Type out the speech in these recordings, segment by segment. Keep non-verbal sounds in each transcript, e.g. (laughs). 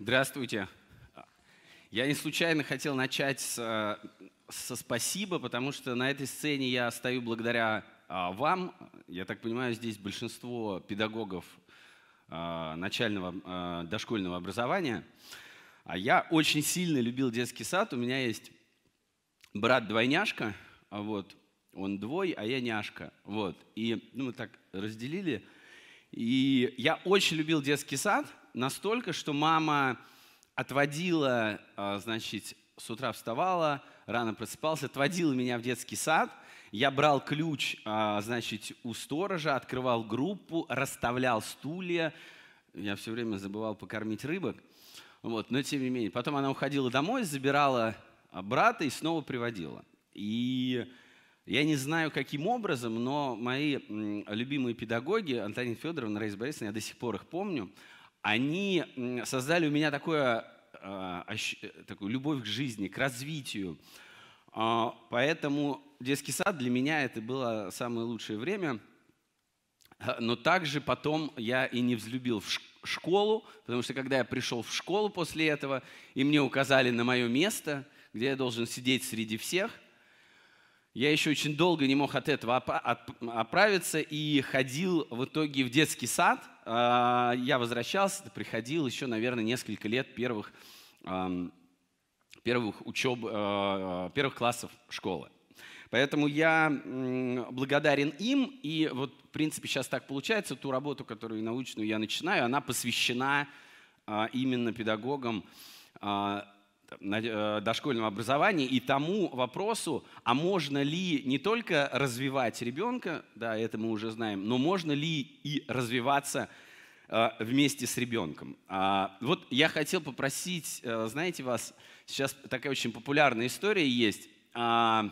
Здравствуйте. Я не случайно хотел начать с, э, со спасибо, потому что на этой сцене я стою благодаря а, вам. Я так понимаю, здесь большинство педагогов а, начального а, дошкольного образования. А я очень сильно любил детский сад. У меня есть брат-двойняшка, вот, он двой, а я няшка. Вот. И ну, мы так разделили. И я очень любил детский сад – настолько, что мама отводила, а, значит, с утра вставала, рано просыпался, отводила меня в детский сад. Я брал ключ, а, значит, у сторожа, открывал группу, расставлял стулья. Я все время забывал покормить рыбок. Вот, но тем не менее. Потом она уходила домой, забирала а, брата и снова приводила. И я не знаю, каким образом, но мои любимые педагоги, Антонин Федоровна, Раис Борисовна, я до сих пор их помню, они создали у меня такое, а, э, такую любовь к жизни, к развитию. А, поэтому детский сад для меня это было самое лучшее время. Э, но также потом я и не взлюбил школу, потому что когда я пришел в школу после этого, и мне указали на мое место, где я должен сидеть среди всех – я еще очень долго не мог от этого оправиться и ходил в итоге в детский сад. А, я возвращался, приходил еще, наверное, несколько лет первых, первых, учеб, э, э, первых классов школы. Поэтому я благодарен им, и вот, в принципе, сейчас так получается, ту работу, которую научную я начинаю, она посвящена а, именно педагогам а, Э, дошкольном образовании и тому вопросу, а можно ли не только развивать ребенка, да, это мы уже знаем, но можно ли и развиваться э, вместе с ребенком. А, вот я хотел попросить, э, знаете, вас, сейчас такая очень популярная история есть. А,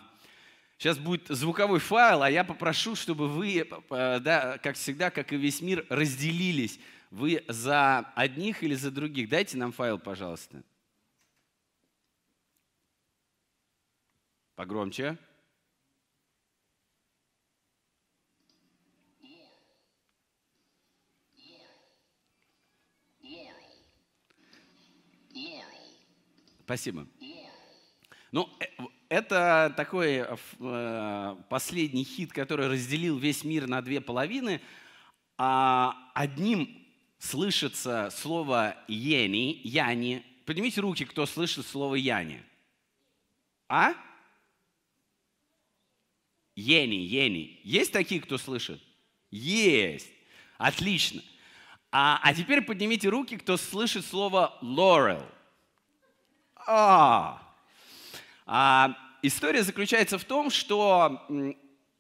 сейчас будет звуковой файл, а я попрошу, чтобы вы, да, как всегда, как и весь мир, разделились. Вы за одних или за других? Дайте нам файл, пожалуйста. Погромче. Спасибо. Ну, э, это такой э, э, последний хит, который разделил весь мир на две половины. а Одним слышится слово «ени», «яни». Поднимите руки, кто слышит слово «яни». А? Ени, Ени. Есть такие, кто слышит? Есть. Отлично. А, а теперь поднимите руки, кто слышит слово Laurel. А. А, история заключается в том, что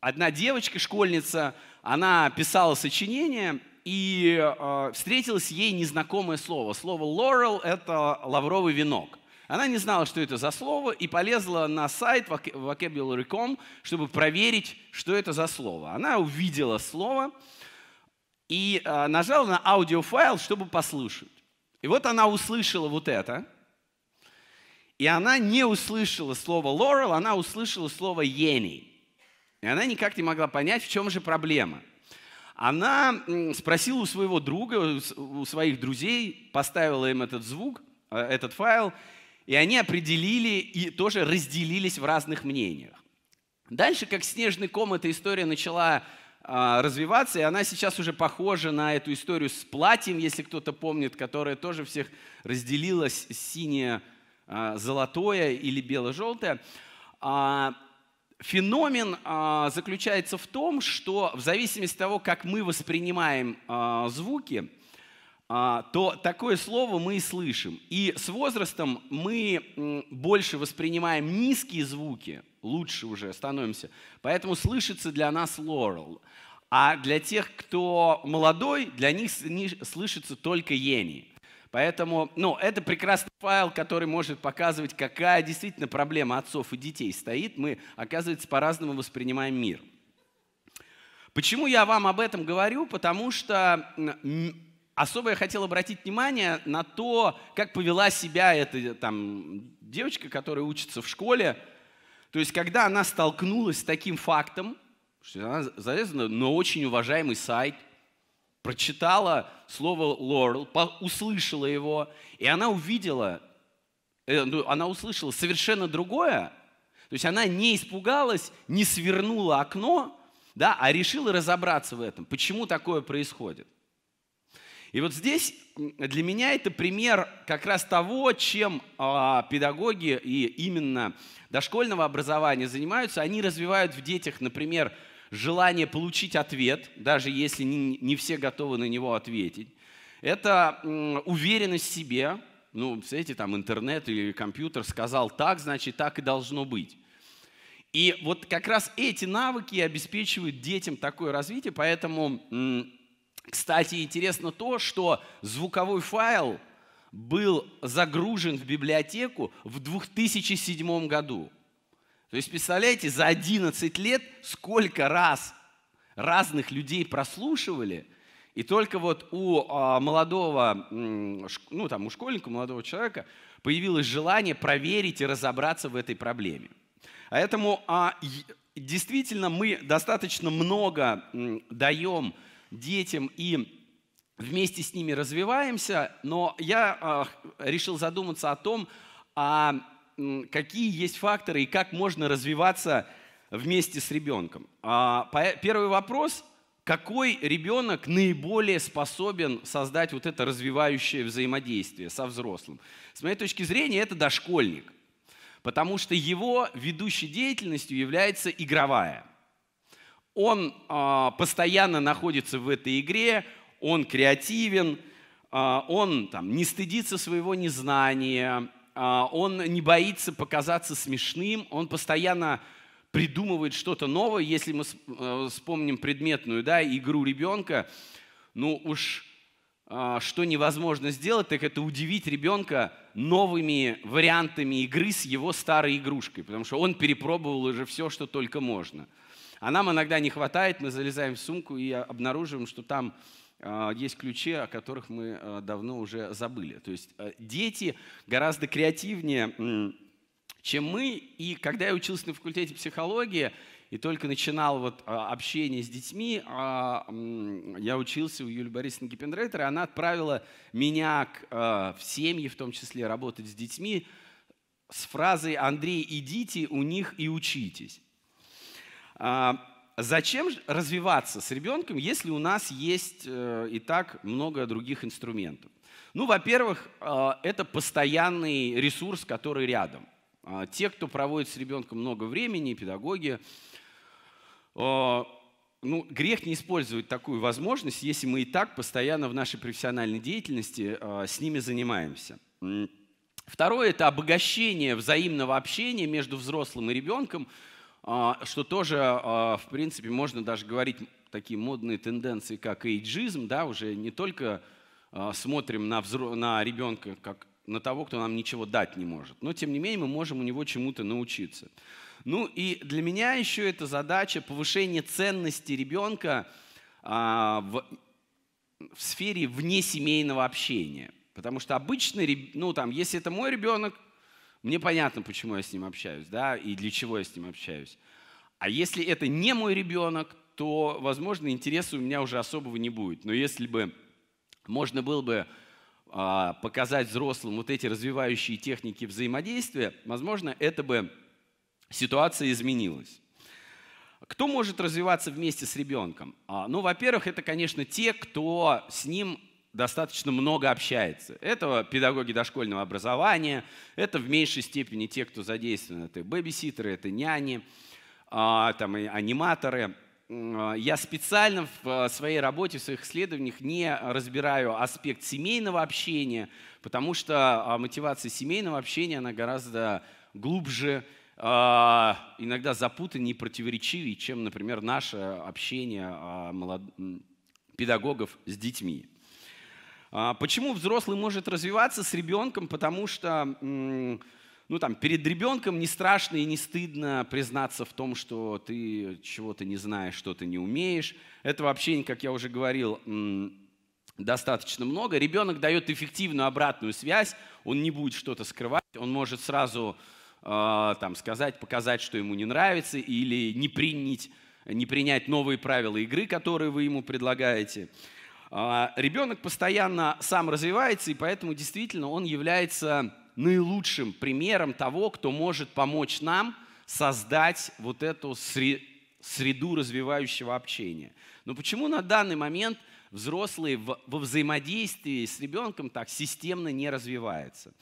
одна девочка, школьница, она писала сочинение, и э, встретилось ей незнакомое слово. Слово «laurel» — это лавровый венок. Она не знала, что это за слово, и полезла на сайт vocabulary.com, чтобы проверить, что это за слово. Она увидела слово и а, нажала на аудиофайл, чтобы послушать. И вот она услышала вот это, и она не услышала слово «лорел», она услышала слово «ени». И она никак не могла понять, в чем же проблема – она спросила у своего друга, у своих друзей, поставила им этот звук, э, этот файл, и они определили и тоже разделились в разных мнениях. Дальше, как снежный ком, эта история начала а, развиваться, и она сейчас уже похожа на эту историю с платьем, если кто-то помнит, которая тоже всех разделилась синее, а, золотое или бело-желтое. А, феномен заключается в том, что в зависимости от того, как мы воспринимаем звуки – а, то такое слово мы и слышим. И с возрастом мы больше воспринимаем низкие звуки, лучше уже становимся. Поэтому слышится для нас лорел. А для тех, кто молодой, для них слышится только ени. Поэтому ну, это прекрасный файл, который может показывать, какая действительно проблема отцов и детей стоит. Мы, оказывается, по-разному воспринимаем мир. Почему я вам об этом говорю? Потому что Особо я хотел обратить внимание на то, как повела себя эта там, девочка, которая учится в школе. То есть, когда она столкнулась с таким фактом, что она залезла на очень уважаемый сайт, прочитала слово Лорел, услышала его, и она увидела, э, ну, она услышала совершенно другое. То есть она не испугалась, не свернула окно, да, а решила разобраться в этом, почему такое происходит. И вот здесь для меня это пример как раз того, чем а, педагоги и именно дошкольного образования занимаются. Они развивают в детях, например, желание получить ответ, даже если не все готовы на него ответить. Это уверенность в себе. Ну, представляете, там интернет или компьютер сказал так, значит, так и должно быть. И вот как раз эти навыки обеспечивают детям такое развитие, поэтому кстати, интересно то, что звуковой файл был загружен в библиотеку в 2007 году. То есть, представляете, за 11 лет сколько раз разных людей прослушивали, и только вот у а, молодого, ну там у школьника, у молодого человека появилось желание проверить и разобраться в этой проблеме. Поэтому а, действительно мы достаточно много даем детям и вместе с ними развиваемся, но я а, решил задуматься о том, а какие есть факторы и как можно развиваться вместе с ребенком. А, первый вопрос – какой ребенок наиболее способен создать вот это развивающее взаимодействие со взрослым? С моей точки зрения, это дошкольник, потому что его ведущей деятельностью является игровая – он а, постоянно находится в этой игре, он креативен, а, он там, не стыдится своего незнания, а, он не боится показаться смешным, он постоянно придумывает что-то новое. Если мы э, вспомним предметную да, игру ребенка, ну уж что невозможно сделать, так это удивить ребенка новыми вариантами игры с его старой игрушкой, потому что он перепробовал уже все, что только можно – а нам иногда не хватает, мы залезаем в сумку и обнаруживаем, что там а, есть ключи, о которых мы а, давно уже забыли. То есть э, дети гораздо креативнее, чем мы. И когда я учился на факультете психологии и только начинал вот а, общение с детьми, я учился у Юлии Борисовны Гиппенрейтера, и она отправила меня в семьи, в том числе работать с детьми, с фразой «Андрей, идите у них и учитесь». А, зачем развиваться с ребенком, если у нас есть э, и так много других инструментов? Ну, во-первых, э, это постоянный ресурс, который рядом. А, те, кто проводит с ребенком много времени, педагоги, э, ну, грех не использовать такую возможность, если мы и так постоянно в нашей профессиональной деятельности с ними занимаемся. Второе – это обогащение взаимного общения между взрослым и ребенком – а, что тоже, а, в принципе, можно даже говорить такие модные тенденции, как эйджизм, да, уже не только а, смотрим на, взро... на ребенка как на того, кто нам ничего дать не может. Но, тем не менее, мы можем у него чему-то научиться. Ну и для меня еще эта задача повышения ценности ребенка в, в сфере внесемейного общения. Потому что обычно, ну там, если это мой ребенок, мне понятно, почему я с ним общаюсь, да, и для чего я с ним общаюсь. А если это не мой ребенок, то, возможно, интереса у меня уже особого не будет. Но если бы можно было бы а, показать взрослым вот эти развивающие техники взаимодействия, возможно, это бы ситуация изменилась. Кто может развиваться вместе с ребенком? А, ну, во-первых, это, конечно, те, кто с ним достаточно много общается. Это педагоги дошкольного образования, это в меньшей степени те, кто задействован. Это бэбиситеры, это няни, а, там, и аниматоры. Я специально в э, своей работе, в своих исследованиях не разбираю аспект семейного общения, потому что а, мотивация семейного общения, она гораздо глубже, а, иногда запутаннее и противоречивее, чем, например, наше общение педагогов с детьми. А почему взрослый может развиваться с ребенком? Потому что ну, там, перед ребенком не страшно и не стыдно признаться в том, что ты чего-то не знаешь, что ты не умеешь. Это вообще, как я уже говорил, достаточно много. Ребенок дает эффективную обратную связь, он не будет что-то скрывать, он может сразу а, там, сказать, показать, что ему не нравится, или не принять, не принять новые правила игры, которые вы ему предлагаете. А, ребенок постоянно сам развивается, и поэтому действительно он является наилучшим примером того, кто может помочь нам создать вот эту среду развивающего общения. Но почему на данный момент взрослые во взаимодействии с ребенком так системно не развиваются?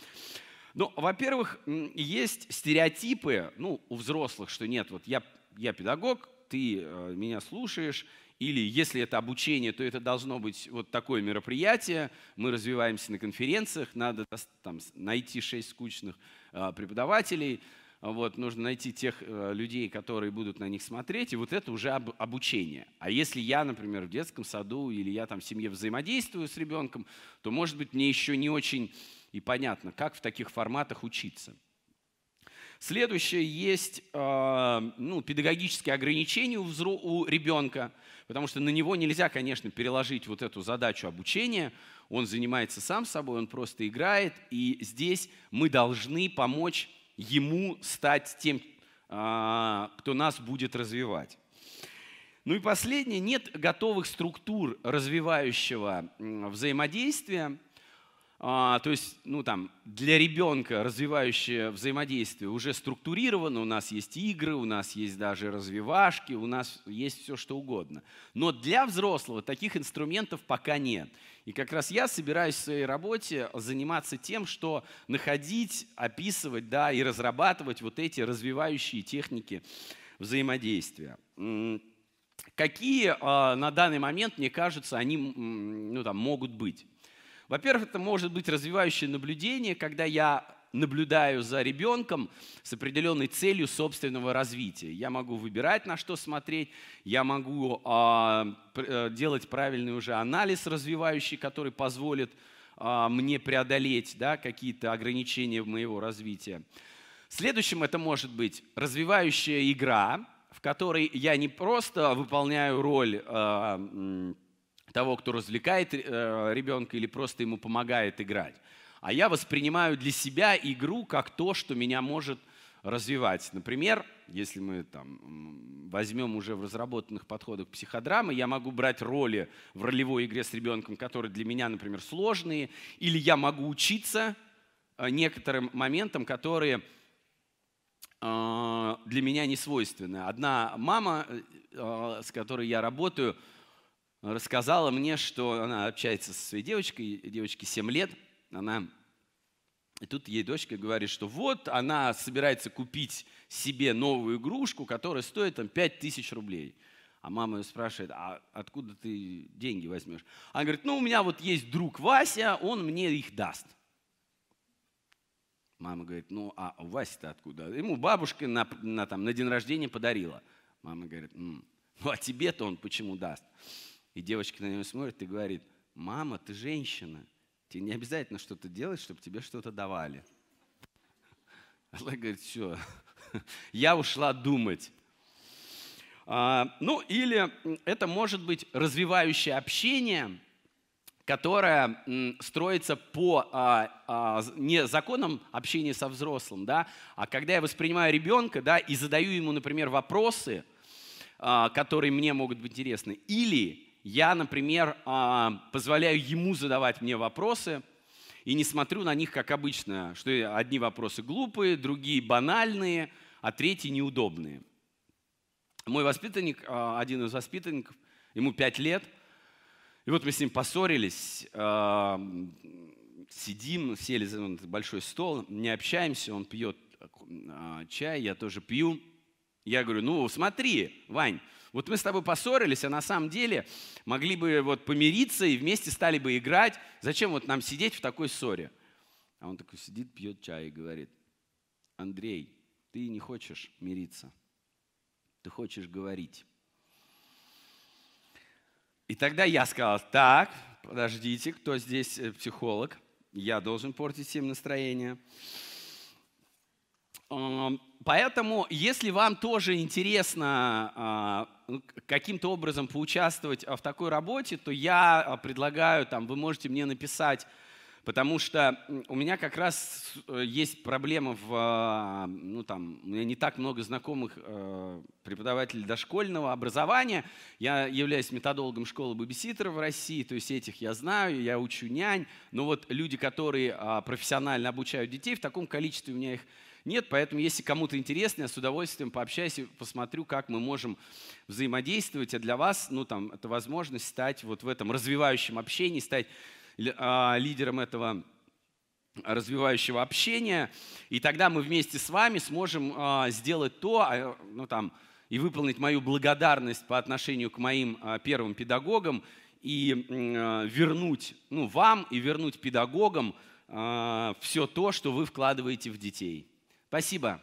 Ну, во-первых, есть стереотипы, ну, у взрослых, что нет, вот я, я педагог, ты э, меня слушаешь, или если это обучение, то это должно быть вот такое мероприятие, мы развиваемся на конференциях, надо там, найти шесть скучных а, преподавателей, вот, нужно найти тех э, людей, которые будут на них смотреть, и вот это уже обучение. А если я, например, в детском саду или я там в семье взаимодействую с ребенком, то, может быть, мне еще не очень и понятно, как в таких форматах учиться. Следующее есть а, ну, педагогические ограничения у, взру... у ребенка, потому что на него нельзя, конечно, переложить вот эту задачу обучения. Он занимается сам собой, он просто играет, и здесь мы должны помочь ему стать тем, а, кто нас будет развивать. Ну и последнее, нет готовых структур развивающего взаимодействия. А, то есть, ну там, для ребенка развивающее взаимодействие уже структурировано, у нас есть игры, у нас есть даже развивашки, у нас есть все что угодно. Но для взрослого таких инструментов пока нет. И как раз я собираюсь в своей работе заниматься тем, что находить, описывать, да, и разрабатывать вот эти развивающие техники взаимодействия. Какие а, на данный момент, мне кажется, они ну, там, могут быть? Во-первых, это может быть развивающее наблюдение, когда я наблюдаю за ребенком с определенной целью собственного развития. Я могу выбирать, на что смотреть, я могу а, э, делать правильный уже анализ развивающий, который позволит э, мне преодолеть да, какие-то ограничения в моего развития. Следующим это может быть развивающая игра, в которой я не просто выполняю роль э, того, кто развлекает э, ребенка или просто ему помогает играть. А я воспринимаю для себя игру как то, что меня может развивать. Например, если мы там, возьмем уже в разработанных подходах психодрамы, я могу брать роли в ролевой игре с ребенком, которые для меня, например, сложные, или я могу учиться э, некоторым моментам, которые э, для меня не свойственны. Одна мама, с которой я работаю, рассказала мне, что она общается со своей девочкой, девочке 7 лет, она и тут ей дочка говорит, что вот она собирается купить себе новую игрушку, которая стоит там 5000 рублей. А мама ее спрашивает, а откуда ты деньги возьмешь? Она говорит, ну у меня вот есть друг Вася, он мне их даст. Мама говорит, ну а у Васи-то откуда? Ему бабушка на, на, там, на день рождения подарила. Мама говорит, ну а тебе-то он почему даст? И девочки на него смотрят и говорит, мама, ты женщина, тебе не обязательно что-то делать, чтобы тебе что-то давали. Она говорит, все, (laughs) я ушла думать. А, ну или это может быть развивающее общение, которое строится по а, а, не законам общения со взрослым, да, а когда я воспринимаю ребенка, да, и задаю ему, например, вопросы, а, которые мне могут быть интересны, или я, например, а, позволяю ему задавать мне вопросы и не смотрю на них, как обычно, что одни вопросы глупые, другие банальные, а третьи неудобные. Мой воспитанник, а, один из воспитанников, ему пять лет, и вот мы с ним поссорились, а, сидим, сели за большой стол, не общаемся, он пьет чай, я тоже пью. Я говорю, ну смотри, Вань, вот мы с тобой поссорились, а на самом деле могли бы вот помириться и вместе стали бы играть. Зачем вот нам сидеть в такой ссоре? А он такой сидит, пьет чай и говорит, Андрей, ты не хочешь мириться, ты хочешь говорить. И тогда я сказал, так, подождите, кто здесь э, психолог? Я должен портить им настроение. Поэтому, если вам тоже интересно а, каким-то образом поучаствовать а, в такой работе, то я а, предлагаю, там, вы можете мне написать, потому что у меня как раз э, есть проблема в, а, ну там, у меня не так много знакомых э, преподавателей дошкольного образования. Я являюсь методологом школы бэбиситера в России, то есть этих я знаю, я учу нянь, но вот люди, которые профессионально обучают детей, в таком количестве у меня их нет, поэтому если кому-то интересно, я с удовольствием пообщаюсь и посмотрю, как мы можем взаимодействовать. А для вас, ну там, это возможность стать вот в этом развивающем общении, стать а, лидером этого развивающего общения, и тогда мы вместе с вами сможем а, сделать то, а, ну там, и выполнить мою благодарность по отношению к моим первым педагогам, и вернуть ну, вам и вернуть педагогам все то, что вы вкладываете в детей. Спасибо.